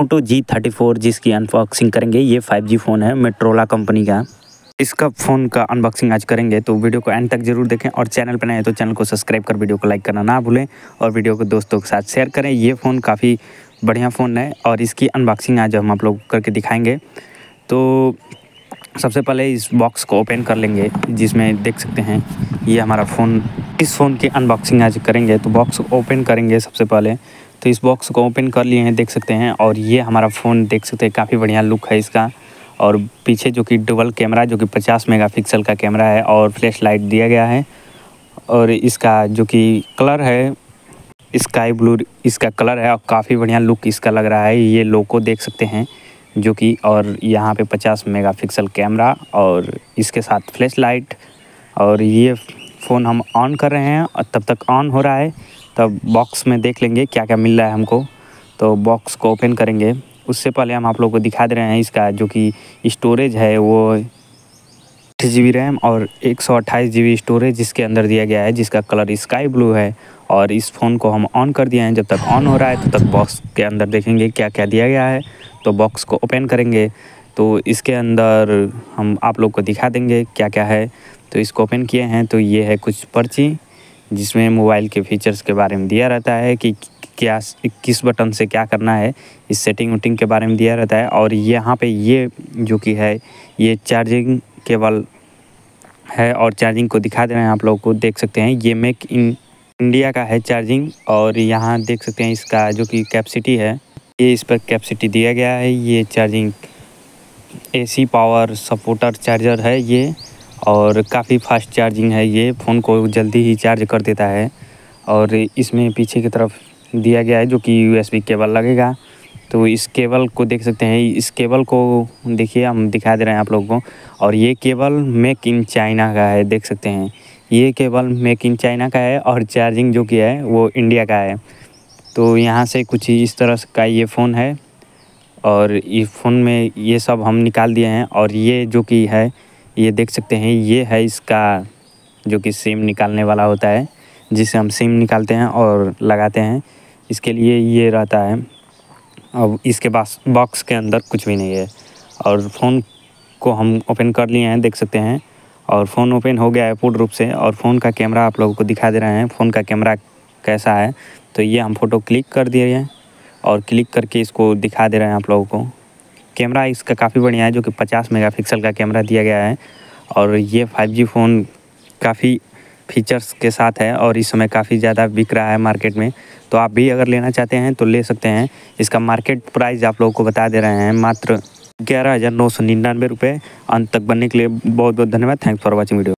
मोटो G thirty four जिसकी unboxing करेंगे ये फाइव जी फ़ोन है मेट्रोला कंपनी का इसका फ़ोन का अनबॉक्सिंग आज करेंगे तो वीडियो को एंड तक जरूर देखें और चैनल पर नए तो चैनल को सब्सक्राइब कर वीडियो को लाइक करना ना भूलें और वीडियो को दोस्तों के साथ शेयर करें ये फ़ोन काफ़ी बढ़िया फ़ोन है और इसकी अनबॉक्सिंग आज हम आप लोग करके दिखाएँगे तो सबसे पहले इस बॉक्स को ओपन कर लेंगे जिसमें देख सकते हैं ये हमारा फ़ोन इस फ़ोन की अनबॉक्सिंग आज करेंगे तो बॉक्स ओपन करेंगे सबसे पहले तो इस बॉक्स को ओपन कर लिए हैं देख सकते हैं और ये हमारा फ़ोन देख सकते हैं काफ़ी बढ़िया लुक है इसका और पीछे जो कि डबल कैमरा जो कि 50 मेगापिक्सल का कैमरा है और फ्लैश लाइट दिया गया है और इसका जो कि कलर है स्काई ब्लू इसका कलर है और काफ़ी बढ़िया लुक इसका लग रहा है ये लोको देख सकते हैं जो कि और यहाँ पे 50 मेगापिक्सल कैमरा और इसके साथ फ्लैश लाइट और ये फ़ोन हम ऑन कर रहे हैं और तब तक ऑन हो रहा है तब बॉक्स में देख लेंगे क्या क्या मिल रहा है हमको तो बॉक्स को ओपन करेंगे उससे पहले हम आप लोग को दिखा दे रहे हैं इसका जो कि स्टोरेज है वो आठ जी बी रैम और एक सौ अट्ठाईस जी बी स्टोरेज इसके अंदर दिया गया है जिसका कलर स्काई ब्लू है और इस फ़ोन को हम ऑन कर दिए हैं जब तक ऑन हो रहा है तब तो तक बॉक्स के अंदर देखेंगे क्या क्या दिया गया है तो बॉक्स को ओपन करेंगे तो इसके अंदर हम आप लोग को दिखा देंगे क्या क्या है तो इसको ओपन किए हैं तो ये है कुछ पर्ची जिसमें मोबाइल के फीचर्स के बारे में दिया रहता है कि क्या किस बटन से क्या करना है इस सेटिंग उटिंग के बारे में दिया रहता है और यहाँ पे ये जो कि है ये चार्जिंग केबल है और चार्जिंग को दिखा दे रहे हैं आप लोगों को देख सकते हैं ये मेक इन इंडिया का है चार्जिंग और यहाँ देख सकते हैं इसका जो कि कैपेसिटी है ये इस पर कैपेसिटी दिया गया है ये charging AC power supporter charger है ये और काफ़ी फास्ट चार्जिंग है ये फ़ोन को जल्दी ही चार्ज कर देता है और इसमें पीछे की तरफ दिया गया है जो कि यूएसबी केबल लगेगा तो इस केबल को देख सकते हैं इस केबल को देखिए हम दिखा दे रहे हैं आप लोगों को और ये केबल मेक इन चाइना का है देख सकते हैं ये केबल मेक इन चाइना का है और चार्जिंग जो कि है वो इंडिया का है तो यहाँ से कुछ इस तरह का ये फ़ोन है और इस फ़ोन में ये सब हम निकाल दिए हैं और ये जो कि है ये देख सकते हैं ये है इसका जो कि सिम निकालने वाला होता है जिसे हम सिम निकालते हैं और लगाते हैं इसके लिए ये रहता है अब इसके पास बॉक्स के अंदर कुछ भी नहीं है और फ़ोन को हम ओपन कर लिए हैं देख सकते हैं और फ़ोन ओपन हो गया है पूर्ण रूप से और फ़ोन का कैमरा आप लोगों को दिखा दे रहे हैं फ़ोन का कैमरा कैसा है तो ये हम फ़ोटो क्लिक कर दिए हैं और क्लिक करके इसको दिखा दे रहे हैं आप लोगों को कैमरा इसका काफ़ी बढ़िया है जो कि 50 मेगापिक्सल का कैमरा दिया गया है और ये 5G फ़ोन काफ़ी फीचर्स के साथ है और इस समय काफ़ी ज़्यादा बिक रहा है मार्केट में तो आप भी अगर लेना चाहते हैं तो ले सकते हैं इसका मार्केट प्राइस आप लोगों को बता दे रहे हैं मात्र ग्यारह हज़ार नौ सौ निन्यानवे रुपये अंत तक बनने के लिए बहुत बहुत धन्यवाद थैंक्स फॉर वॉचिंग वीडियो